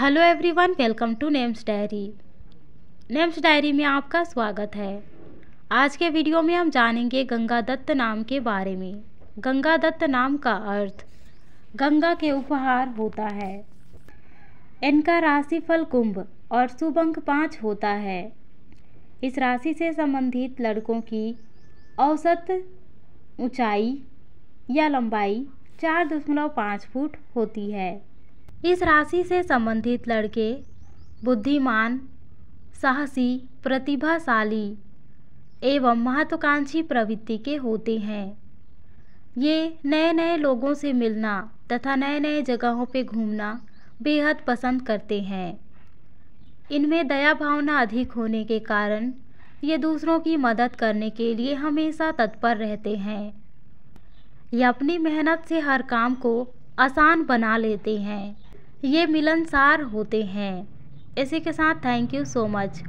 hello everyone welcome to names diary names diary में आपका स्वागत है आज के वीडियो में हम जानेंगे गंगा दत्त नाम के बारे में गंगा दत्त नाम का अर्थ गंगा के उपहार होता है इनका राशिफल कुंभ और शुभ अंक पाँच होता है इस राशि से संबंधित लड़कों की औसत ऊंचाई या लंबाई चार दशमलव पाँच फुट होती है इस राशि से संबंधित लड़के बुद्धिमान साहसी प्रतिभाशाली एवं महत्वाकांक्षी प्रवृत्ति के होते हैं ये नए नए लोगों से मिलना तथा नए नए जगहों पर घूमना बेहद पसंद करते हैं इनमें दया भावना अधिक होने के कारण ये दूसरों की मदद करने के लिए हमेशा तत्पर रहते हैं ये अपनी मेहनत से हर काम को आसान बना लेते हैं ये मिलनसार होते हैं इसी के साथ थैंक यू सो मच